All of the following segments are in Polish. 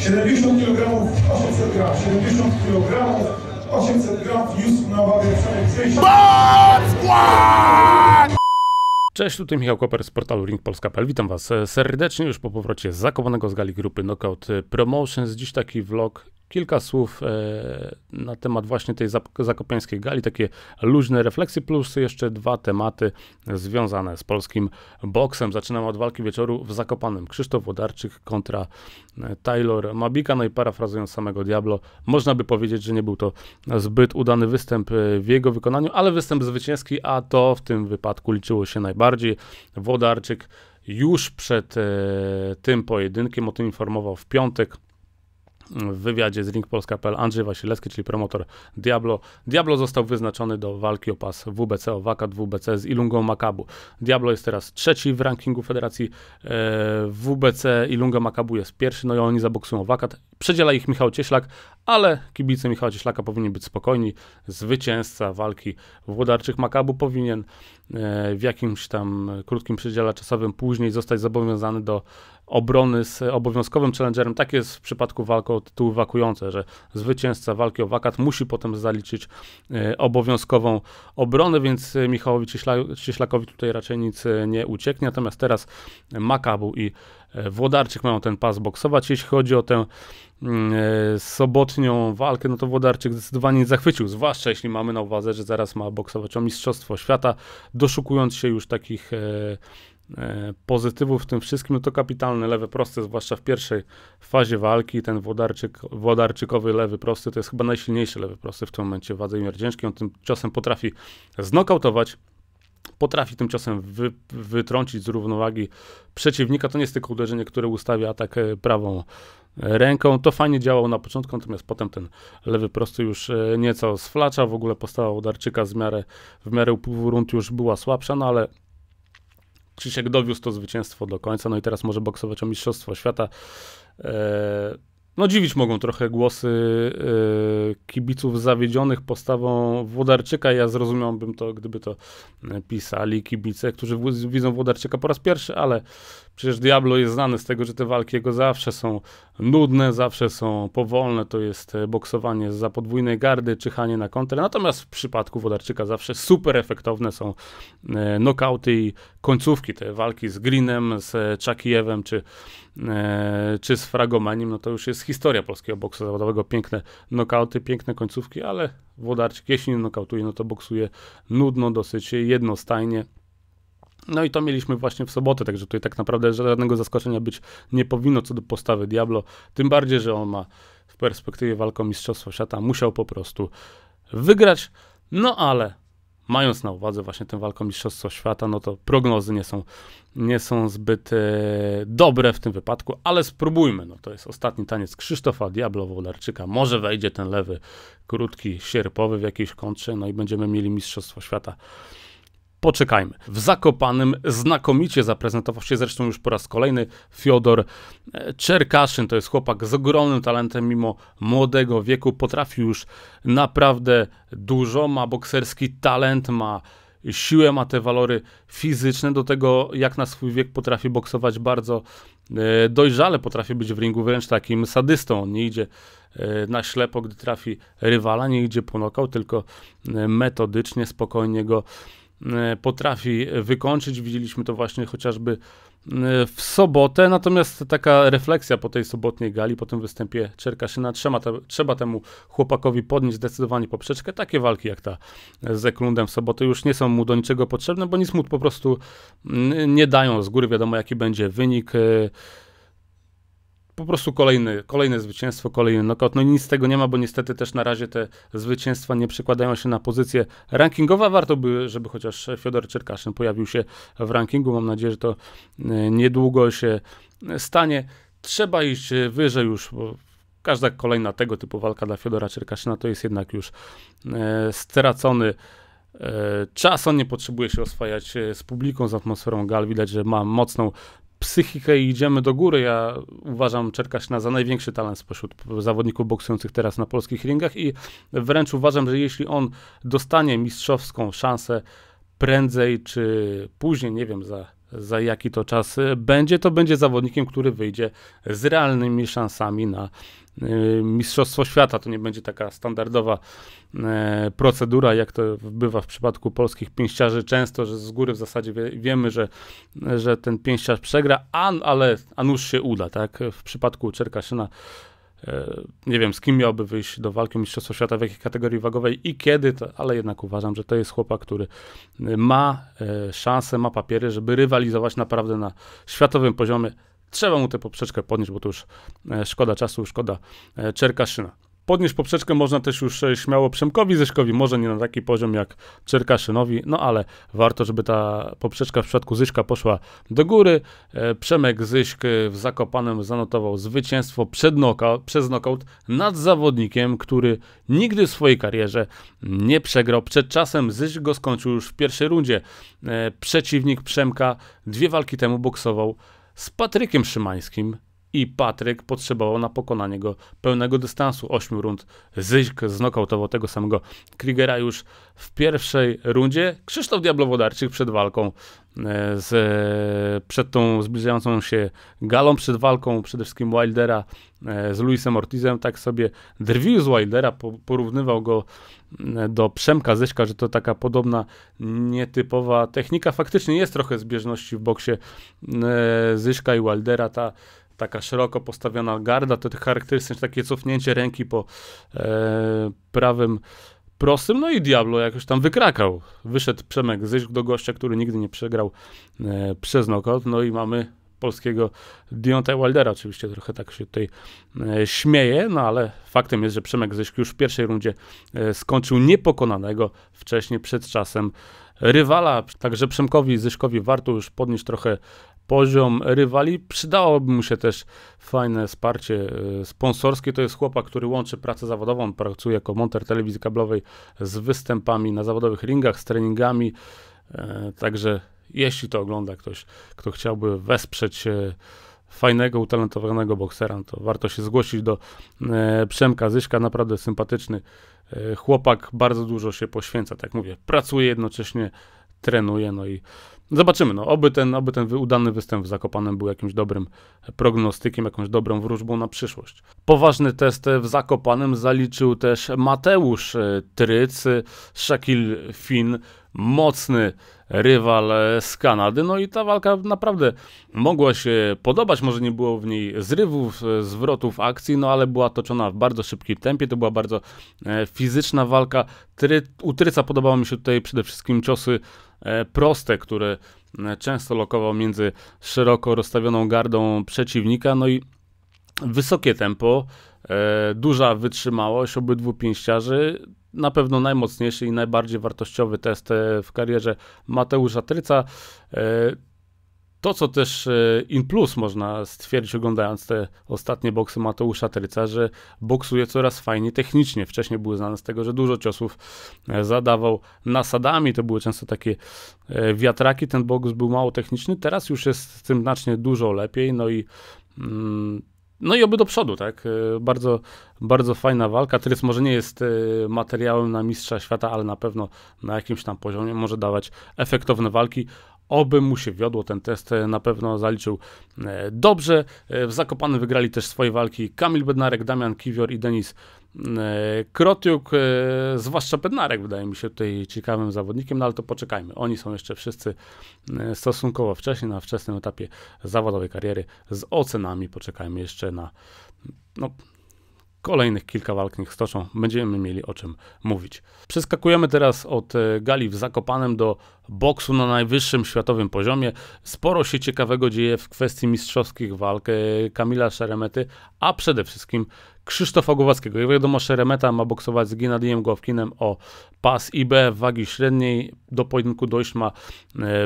70 kg 800 gram, 70 kg 800 gram wniósł na wagę przejścia. Cześć, tutaj Michał Koper z portalu ringpolska.pl. Witam Was serdecznie już po powrocie z zakopanego z gali grupy Knockout Promotions. Dziś taki vlog kilka słów e, na temat właśnie tej zakopiańskiej gali, takie luźne refleksje, plus jeszcze dwa tematy związane z polskim boksem. Zaczynam od walki wieczoru w Zakopanem. Krzysztof Wodarczyk kontra e, Taylor Mabika, no i parafrazując samego Diablo, można by powiedzieć, że nie był to zbyt udany występ e, w jego wykonaniu, ale występ zwycięski, a to w tym wypadku liczyło się najbardziej. Wodarczyk już przed e, tym pojedynkiem o tym informował w piątek w wywiadzie z linkpolska.pl Andrzej Wasilewski, czyli promotor Diablo. Diablo został wyznaczony do walki o pas WBC, o wakat WBC z Ilungą Makabu. Diablo jest teraz trzeci w rankingu Federacji e, WBC, Ilunga Makabu jest pierwszy, no i oni zaboksują wakat. Przedziela ich Michał Cieślak, ale kibice Michała Cieślaka powinni być spokojni. Zwycięzca walki Włodarczyk Makabu powinien e, w jakimś tam krótkim przedziale czasowym później zostać zobowiązany do obrony z obowiązkowym challengerem, tak jest w przypadku walk o tytuły wakujące, że zwycięzca walki o wakat musi potem zaliczyć e, obowiązkową obronę, więc e, Michałowi Cieślakowi tutaj raczej nic e, nie ucieknie, natomiast teraz Makabu i Włodarczyk mają ten pas boksować. Jeśli chodzi o tę mm, sobotnią walkę, no to Włodarczyk zdecydowanie zachwycił, zwłaszcza jeśli mamy na uwadze, że zaraz ma boksować o Mistrzostwo Świata, doszukując się już takich E, pozytywów w tym wszystkim, no to kapitalny lewy proste, zwłaszcza w pierwszej fazie walki, ten Włodarczyk, Włodarczykowy lewy prosty, to jest chyba najsilniejszy lewy prosty w tym momencie Władimir Dzięczki, on tym ciosem potrafi znokautować, potrafi tym ciosem wy, wytrącić z równowagi przeciwnika, to nie jest tylko uderzenie, które ustawia atak e, prawą ręką, to fajnie działał na początku, natomiast potem ten lewy prosty już e, nieco sflacza, w ogóle postawa Włodarczyka z miarę, w miarę upływu rund już była słabsza, no ale Krzysiek dowiózł to zwycięstwo do końca, no i teraz może boksować o Mistrzostwo Świata. E, no dziwić mogą trochę głosy e, kibiców zawiedzionych postawą Włodarczyka. Ja zrozumiałbym to, gdyby to pisali kibice, którzy widzą Włodarczyka po raz pierwszy, ale Przecież Diablo jest znany z tego, że te walki jego zawsze są nudne, zawsze są powolne, to jest e, boksowanie za podwójnej gardy, czyhanie na kontrę, natomiast w przypadku Wodarczyka zawsze super efektowne są e, nokauty i końcówki, te walki z Greenem, z e, Czakijewem czy, czy z Fragomanim, no to już jest historia polskiego boksu zawodowego, piękne nokauty, piękne końcówki, ale Wodarczyk jeśli nie nokautuje, no to boksuje nudno, dosyć jednostajnie, no i to mieliśmy właśnie w sobotę, także tutaj tak naprawdę żadnego zaskoczenia być nie powinno co do postawy Diablo, tym bardziej, że on ma w perspektywie walką Mistrzostwa Świata musiał po prostu wygrać, no ale mając na uwadze właśnie tę walkę Mistrzostwa Świata, no to prognozy nie są, nie są zbyt e, dobre w tym wypadku, ale spróbujmy. No to jest ostatni taniec Krzysztofa Diablo-Wolarczyka. Może wejdzie ten lewy, krótki, sierpowy w jakiejś kontrze, no i będziemy mieli Mistrzostwo Świata poczekajmy. W Zakopanym znakomicie zaprezentował się zresztą już po raz kolejny Fiodor e, Czerkaszyn. To jest chłopak z ogromnym talentem, mimo młodego wieku. Potrafi już naprawdę dużo, ma bokserski talent, ma siłę, ma te walory fizyczne, do tego jak na swój wiek potrafi boksować bardzo e, dojrzale, potrafi być w ringu wręcz takim sadystą. On nie idzie e, na ślepo, gdy trafi rywala, nie idzie po nokał, tylko metodycznie, spokojnie go E, potrafi wykończyć. Widzieliśmy to właśnie chociażby e, w sobotę, natomiast taka refleksja po tej sobotniej gali, po tym występie Czerkaszyna, trzeba, te, trzeba temu chłopakowi podnieść zdecydowanie poprzeczkę. Takie walki jak ta z Eklundem w sobotę już nie są mu do niczego potrzebne, bo nic mu po prostu nie dają z góry, wiadomo jaki będzie wynik. E, po prostu kolejny, kolejne zwycięstwo, kolejny knockout. No i nic z tego nie ma, bo niestety też na razie te zwycięstwa nie przekładają się na pozycje rankingowe. Warto by, żeby chociaż Fiodor Czerkaszyn pojawił się w rankingu. Mam nadzieję, że to e, niedługo się stanie. Trzeba iść e, wyżej już, bo każda kolejna tego typu walka dla Fiodora Czerkaszyna to jest jednak już e, stracony czas. On nie potrzebuje się oswajać z publiką, z atmosferą gal. Widać, że ma mocną psychikę i idziemy do góry. Ja uważam na za największy talent spośród zawodników boksujących teraz na polskich ringach i wręcz uważam, że jeśli on dostanie mistrzowską szansę prędzej czy później, nie wiem za, za jaki to czas e, będzie, to będzie zawodnikiem, który wyjdzie z realnymi szansami na Yy, Mistrzostwo Świata. To nie będzie taka standardowa e, procedura, jak to bywa w przypadku polskich pięściarzy często, że z góry w zasadzie wiemy, że, że ten pięściarz przegra, a, ale a nuż się uda. Tak? W przypadku Czerkaszyna e, nie wiem, z kim miałby wyjść do walki Mistrzostwa Świata, w jakiej kategorii wagowej i kiedy, to, ale jednak uważam, że to jest chłopak, który e, ma szansę, ma papiery, żeby rywalizować naprawdę na światowym poziomie Trzeba mu tę poprzeczkę podnieść, bo to już e, szkoda czasu, szkoda e, Czerkaszyna. Podnieść poprzeczkę można też już e, śmiało Przemkowi Zyszkowi, może nie na taki poziom jak Czerkaszynowi, no ale warto, żeby ta poprzeczka w przypadku Zyszka poszła do góry. Przemek Zyszk w Zakopanem zanotował zwycięstwo przed noka, przez nokaut nad zawodnikiem, który nigdy w swojej karierze nie przegrał. Przed czasem Zyszk go skończył już w pierwszej rundzie. Przeciwnik Przemka dwie walki temu boksował z Patrykiem Szymańskim i Patryk potrzebował na pokonanie go pełnego dystansu, 8 rund. Zysk znokautował tego samego Krigera już w pierwszej rundzie. Krzysztof Diablowodarczyk przed walką, e, z, przed tą zbliżającą się galą, przed walką przede wszystkim Wildera e, z Luisem Ortizem, tak sobie drwił z Wildera, porównywał go e, do Przemka Zyśka, że to taka podobna, nietypowa technika. Faktycznie jest trochę zbieżności w boksie Zyśka i Wildera, ta taka szeroko postawiona garda, to charakterystyczne takie cofnięcie ręki po e, prawym prostym, no i Diablo jakoś tam wykrakał. Wyszedł Przemek Zysk do gościa, który nigdy nie przegrał e, przez knockout, no i mamy polskiego Dionta Wildera. Oczywiście trochę tak się tutaj e, śmieje, no ale faktem jest, że Przemek Zyśk już w pierwszej rundzie e, skończył niepokonanego wcześniej przed czasem rywala. Także Przemkowi Zyszkowi warto już podnieść trochę poziom rywali. Przydałoby mu się też fajne wsparcie e, sponsorskie. To jest chłopak, który łączy pracę zawodową, pracuje jako monter telewizji kablowej z występami na zawodowych ringach, z treningami. Także jeśli to ogląda ktoś, kto chciałby wesprzeć e, fajnego, utalentowanego boksera, no to warto się zgłosić do e, Przemka Zyska. naprawdę sympatyczny e, chłopak, bardzo dużo się poświęca, tak mówię, pracuje jednocześnie, trenuje, no i zobaczymy, no, oby ten, oby ten udany występ w Zakopanem był jakimś dobrym prognostykiem, jakąś dobrą wróżbą na przyszłość. Poważny test w Zakopanem zaliczył też Mateusz Tryc, Shakil Finn, mocny rywal z Kanady. No i ta walka naprawdę mogła się podobać, może nie było w niej zrywów, zwrotów akcji, no ale była toczona w bardzo szybkim tempie, to była bardzo e, fizyczna walka. Utryca u Tryca podobały mi się tutaj przede wszystkim ciosy e, proste, które e, często lokował między szeroko rozstawioną gardą przeciwnika, no i wysokie tempo, e, duża wytrzymałość obydwu pięściarzy. Na pewno najmocniejszy i najbardziej wartościowy test e, w karierze Mateusza Tryca. E, to, co też in plus można stwierdzić, oglądając te ostatnie boksy Mateusza Tryca, że boksuje coraz fajniej technicznie. Wcześniej były znane z tego, że dużo ciosów zadawał nasadami, to były często takie wiatraki. Ten boks był mało techniczny, teraz już jest z tym znacznie dużo lepiej. No i mm, no i oby do przodu, tak? E, bardzo, bardzo fajna walka. Tryc może nie jest e, materiałem na mistrza świata, ale na pewno na jakimś tam poziomie może dawać efektowne walki. Oby mu się wiodło, ten test e, na pewno zaliczył dobrze. W Zakopane wygrali też swoje walki Kamil Bednarek, Damian Kiwior i Denis E, Krotiuk, e, zwłaszcza Pednarek wydaje mi się tutaj ciekawym zawodnikiem, no ale to poczekajmy. Oni są jeszcze wszyscy e, stosunkowo wcześniej, na wczesnym etapie zawodowej kariery z ocenami. Poczekajmy jeszcze na no, kolejnych kilka walk niech stoczą. Będziemy mieli o czym mówić. Przeskakujemy teraz od gali w Zakopanem do boksu na najwyższym światowym poziomie. Sporo się ciekawego dzieje w kwestii mistrzowskich walk Kamila Szeremety, a przede wszystkim Krzysztofa Głowackiego. Jak wiadomo, Szeremeta ma boksować z Gennadijem Głowkinem o pas IBF wagi średniej. Do pojedynku dojść ma e,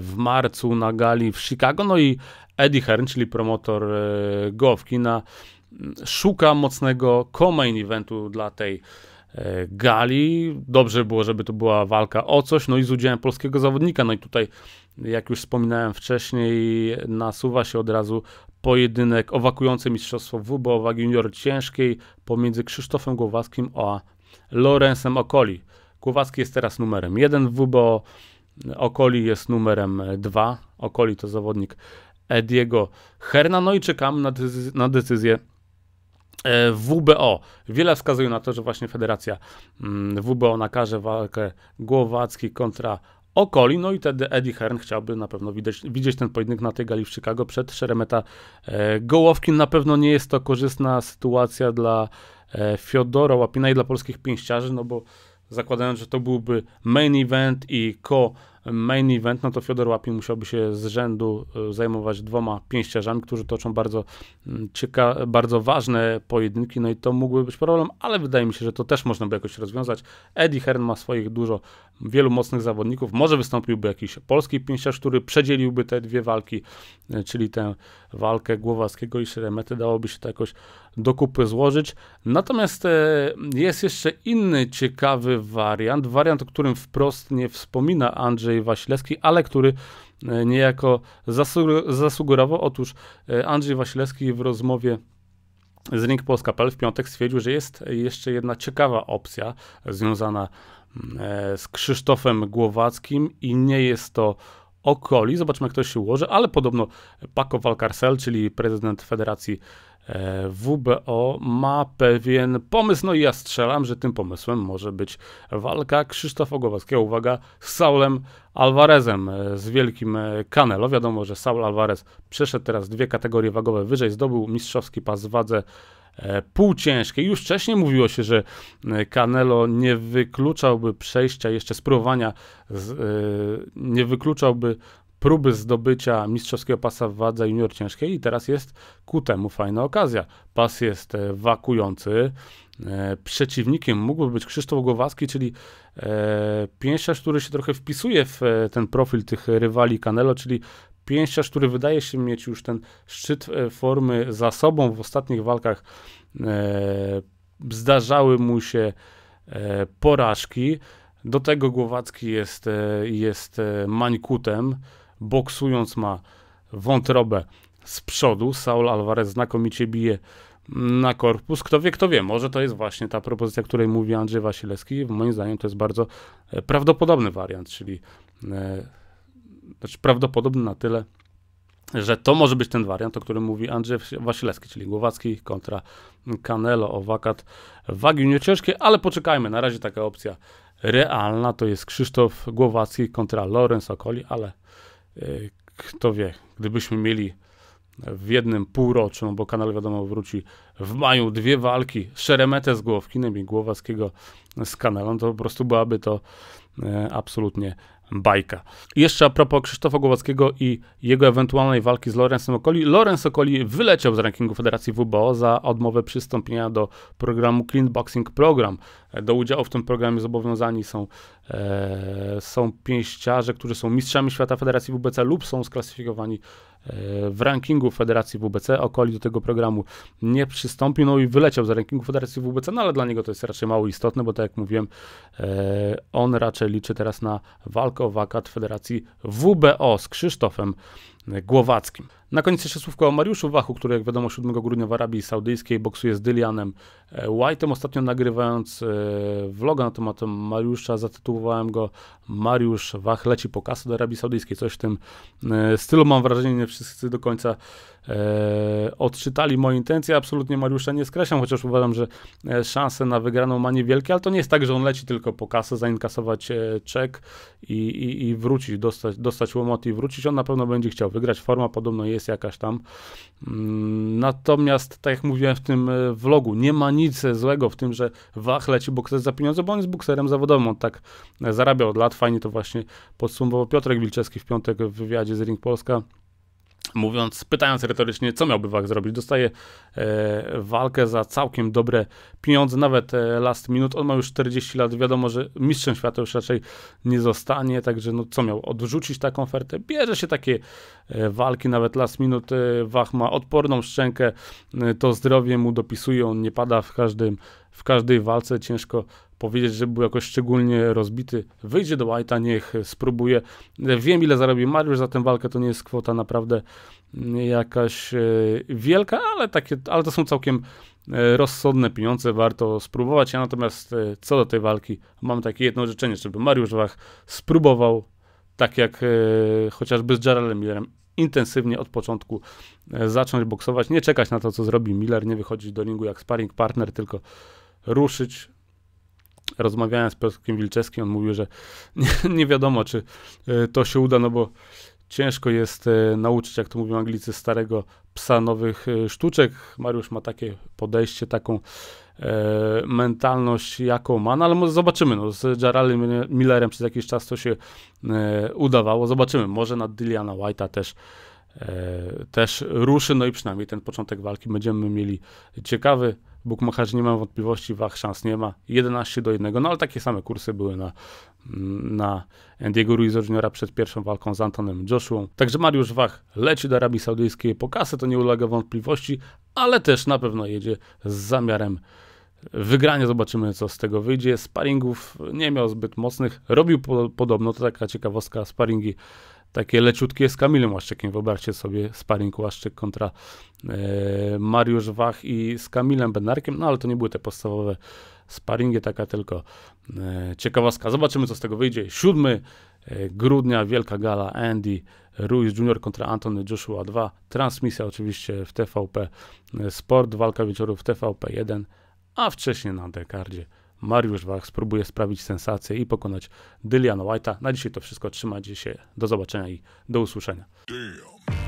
w marcu na gali w Chicago. No i Eddie Hearn, czyli promotor e, Głowkina, szuka mocnego co-main eventu dla tej e, gali. Dobrze było, żeby to była walka o coś, no i z udziałem polskiego zawodnika. No i tutaj, jak już wspominałem wcześniej, nasuwa się od razu pojedynek owakujący mistrzostwo WBO wagi junior ciężkiej pomiędzy Krzysztofem Głowackim a Lorenzem Okoli. Głowacki jest teraz numerem 1 w WBO, Okoli jest numerem 2. Okoli to zawodnik Ediego Herna. No i czekam na, decyz na decyzję e, WBO. Wiele wskazuje na to, że właśnie federacja mm, WBO nakaże walkę Głowacki kontra okoli. No i wtedy Eddie Hearn chciałby na pewno widać, widzieć ten pojedynek na tej gali w Chicago przed Szeremeta e, Gołowkin. Na pewno nie jest to korzystna sytuacja dla e, Fiodora Łapina i dla polskich pięściarzy, no bo zakładając, że to byłby main event i co main event, no to Fiodor Łapin musiałby się z rzędu e, zajmować dwoma pięściarzami, którzy toczą bardzo mm, cieka bardzo ważne pojedynki, no i to mógłby być problem, ale wydaje mi się, że to też można by jakoś rozwiązać. Eddie Hearn ma swoich dużo, wielu mocnych zawodników, może wystąpiłby jakiś polski pięściarz, który przedzieliłby te dwie walki, e, czyli tę walkę Głowackiego i Szeremety, dałoby się to jakoś do kupy złożyć. Natomiast e, jest jeszcze inny ciekawy wariant, wariant, o którym wprost nie wspomina Andrzej Wasilewski, ale który e, niejako zasugerował. Otóż e, Andrzej Wasilewski w rozmowie z Link Polska.pl w piątek stwierdził, że jest jeszcze jedna ciekawa opcja związana z Krzysztofem Głowackim i nie jest to Okoli. Zobaczmy, jak to się ułoży, ale podobno Paco Valcarcel, czyli prezydent Federacji E, WBO ma pewien pomysł, no i ja strzelam, że tym pomysłem może być walka Krzysztofa Głowackiego, uwaga, z Saulem Alvarezem, e, z wielkim e, Canelo. Wiadomo, że Saul Alvarez przeszedł teraz dwie kategorie wagowe wyżej, zdobył mistrzowski pas w wadze półciężkiej. Już wcześniej mówiło się, że Canelo nie wykluczałby przejścia jeszcze spróbowania, z, nie wykluczałby próby zdobycia mistrzowskiego pasa w wadze junior ciężkiej i teraz jest ku temu fajna okazja. Pas jest e, wakujący, e, przeciwnikiem mógłby być Krzysztof Głowacki, czyli e, pięściarz, który się trochę wpisuje w ten profil tych rywali Canelo, czyli pięściarz, który wydaje się mieć już ten szczyt formy za sobą w ostatnich walkach zdarzały mu się porażki. Do tego Głowacki jest, jest mańkutem boksując ma wątrobę z przodu. Saul Alvarez znakomicie bije na korpus. Kto wie, kto wie, może to jest właśnie ta propozycja, której mówi Andrzej Wasilewski. Moim zdaniem to jest bardzo e, prawdopodobny wariant, czyli e, znaczy prawdopodobny na tyle, że to może być ten wariant, o którym mówi Andrzej Wasilewski, czyli Głowacki kontra Canelo o wakat wagi nieciężkie, ale poczekajmy, na razie taka opcja realna to jest Krzysztof Głowacki kontra Lorenz Okoli, ale E, kto wie, gdybyśmy mieli w jednym półroczu, no bo kanał wiadomo wróci w maju, dwie walki, Szeremetę z Głowkinem i Głowackiego z kanalem, to po prostu byłaby to e, absolutnie bajka. Jeszcze a propos Krzysztofa Głowackiego i jego ewentualnej walki z Lorenzem Okoli. Lorenz Okoli wyleciał z rankingu Federacji WBO za odmowę przystąpienia do programu Clean Boxing Program. Do udziału w tym programie zobowiązani są, e, są pięściarze, którzy są mistrzami świata Federacji WBC lub są sklasyfikowani w rankingu Federacji WBC. Okoli do tego programu nie przystąpił, no i wyleciał z rankingu Federacji WBC, no ale dla niego to jest raczej mało istotne, bo tak jak mówiłem, e, on raczej liczy teraz na walkę o wakat Federacji WBO z Krzysztofem Głowackim. Na koniec jeszcze słówko o Mariuszu Wachu, który jak wiadomo 7 grudnia w Arabii Saudyjskiej boksuje z Dylianem e, White'em. Ostatnio nagrywając e, vloga na temat Mariusza zatytułowałem go Mariusz Wach leci po kasę do Arabii Saudyjskiej. Coś w tym e, stylu mam wrażenie, nie wszyscy do końca odczytali moje intencje. Absolutnie Mariusza nie skreślam, chociaż uważam, że szanse na wygraną ma niewielkie, ale to nie jest tak, że on leci tylko po kasę, zainkasować czek i, i, i wrócić, dostać, dostać łomot i wrócić. On na pewno będzie chciał wygrać. Forma podobno jest jakaś tam. Mm, natomiast, tak jak mówiłem w tym e, vlogu, nie ma nic złego w tym, że Wach leci bokser za pieniądze, bo on jest bokserem zawodowym. On tak e, zarabiał od lat. Fajnie to właśnie podsumował Piotrek Wilczewski w piątek w wywiadzie z Ring Polska mówiąc, pytając retorycznie, co miałby Wach zrobić. Dostaje e, walkę za całkiem dobre pieniądze, nawet e, last minute. On ma już 40 lat, wiadomo, że mistrzem świata już raczej nie zostanie, także no co miał, odrzucić taką ofertę? Bierze się takie e, walki, nawet last minute. E, Wach ma odporną szczękę, e, to zdrowie mu dopisuje, on nie pada w każdym w każdej walce ciężko powiedzieć, że był jakoś szczególnie rozbity. Wyjdzie do White'a, niech spróbuje. Wiem, ile zarobi Mariusz za tę walkę, to nie jest kwota naprawdę jakaś e, wielka, ale, takie, ale to są całkiem e, rozsądne pieniądze, warto spróbować. Ja natomiast e, co do tej walki mam takie jedno życzenie, żeby Mariusz Wach spróbował, tak jak chociażby z Jarelem Millerem, intensywnie od początku zacząć boksować, nie czekać na to, co zrobi Miller, nie wychodzić do ringu jak sparring partner, tylko ruszyć, rozmawiałem z Piotrkiem Wilczewskim, on mówił, że nie, nie, wiadomo, czy e, to się uda, no bo ciężko jest e, nauczyć, jak to mówią Anglicy, starego psa nowych e, sztuczek. Mariusz ma takie podejście, taką e, mentalność, jaką ma, no ale zobaczymy, no, z Jaralem Millerem przez jakiś czas to się e, udawało, zobaczymy, może na Dyliana White'a też e, też ruszy, no i przynajmniej ten początek walki będziemy mieli ciekawy. Bukmacherzy nie mają wątpliwości, wach szans nie ma. 11 do 1, no ale takie same kursy były na, mm, na Diego Ruiz Juniora przed pierwszą walką z Antonem Joshua. Także Mariusz Wach leci do Arabii Saudyjskiej po kasę, to nie ulega wątpliwości, ale też na pewno jedzie z zamiarem wygrania, zobaczymy co z tego wyjdzie. Sparingów nie miał zbyt mocnych, robił po, podobno, to taka ciekawostka, sparingi takie leciutkie z Kamilem Łaszczykiem. Wyobraźcie sobie sparring Łaszczyk kontra e, Mariusz Wach i z Kamilem Benarkiem, no ale to nie były te podstawowe sparingi, taka tylko e, ciekawostka. Zobaczymy, co z tego wyjdzie. 7 e, grudnia, wielka gala Andy Ruiz Jr. kontra Antony Joshua 2. Transmisja oczywiście w TVP e, Sport, walka wieczorów w TVP 1, a wcześniej na Dekardzie. Mariusz Wach spróbuje sprawić sensację i pokonać Dylan White'a. Na dzisiaj to wszystko. Trzymajcie się. Do zobaczenia i do usłyszenia. Damn.